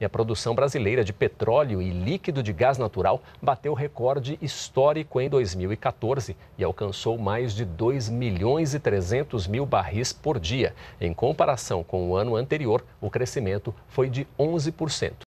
E a produção brasileira de petróleo e líquido de gás natural bateu recorde histórico em 2014 e alcançou mais de 2 milhões e 300 mil barris por dia. Em comparação com o ano anterior, o crescimento foi de 11%.